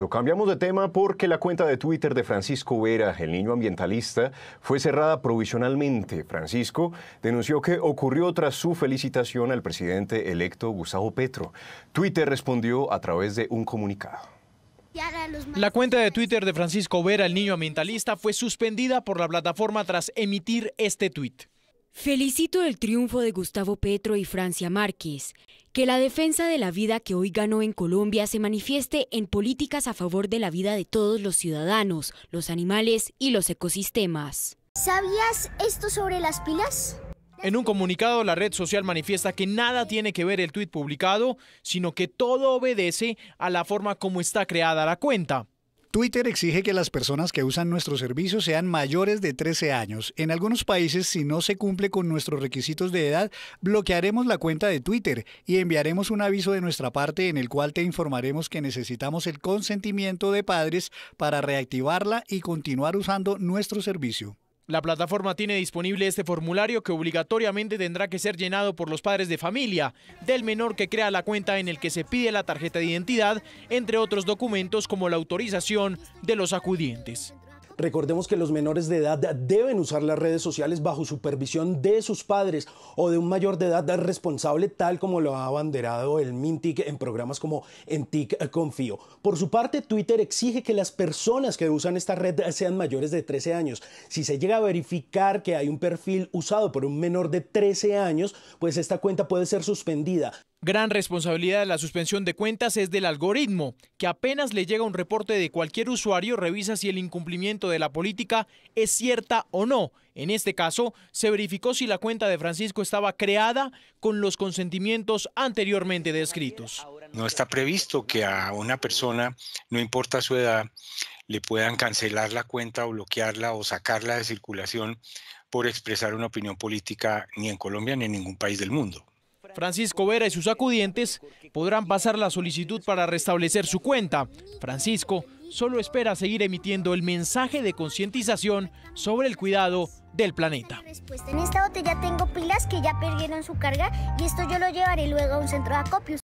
Lo cambiamos de tema porque la cuenta de Twitter de Francisco Vera, el niño ambientalista, fue cerrada provisionalmente. Francisco denunció que ocurrió tras su felicitación al presidente electo Gustavo Petro. Twitter respondió a través de un comunicado. La cuenta de Twitter de Francisco Vera, el niño ambientalista, fue suspendida por la plataforma tras emitir este tuit. Felicito el triunfo de Gustavo Petro y Francia Márquez. Que la defensa de la vida que hoy ganó en Colombia se manifieste en políticas a favor de la vida de todos los ciudadanos, los animales y los ecosistemas. ¿Sabías esto sobre las pilas? En un comunicado, la red social manifiesta que nada tiene que ver el tuit publicado, sino que todo obedece a la forma como está creada la cuenta. Twitter exige que las personas que usan nuestro servicio sean mayores de 13 años. En algunos países, si no se cumple con nuestros requisitos de edad, bloquearemos la cuenta de Twitter y enviaremos un aviso de nuestra parte en el cual te informaremos que necesitamos el consentimiento de padres para reactivarla y continuar usando nuestro servicio. La plataforma tiene disponible este formulario que obligatoriamente tendrá que ser llenado por los padres de familia del menor que crea la cuenta en el que se pide la tarjeta de identidad, entre otros documentos como la autorización de los acudientes. Recordemos que los menores de edad deben usar las redes sociales bajo supervisión de sus padres o de un mayor de edad responsable, tal como lo ha abanderado el MINTIC en programas como En TIC Confío. Por su parte, Twitter exige que las personas que usan esta red sean mayores de 13 años. Si se llega a verificar que hay un perfil usado por un menor de 13 años, pues esta cuenta puede ser suspendida. Gran responsabilidad de la suspensión de cuentas es del algoritmo, que apenas le llega un reporte de cualquier usuario revisa si el incumplimiento de la política es cierta o no. En este caso, se verificó si la cuenta de Francisco estaba creada con los consentimientos anteriormente descritos. No está previsto que a una persona, no importa su edad, le puedan cancelar la cuenta o bloquearla o sacarla de circulación por expresar una opinión política ni en Colombia ni en ningún país del mundo. Francisco Vera y sus acudientes podrán pasar la solicitud para restablecer su cuenta. Francisco solo espera seguir emitiendo el mensaje de concientización sobre el cuidado del planeta. Pues en esta botella tengo pilas que ya perdieron su carga y esto yo lo llevaré luego a un centro de acopio.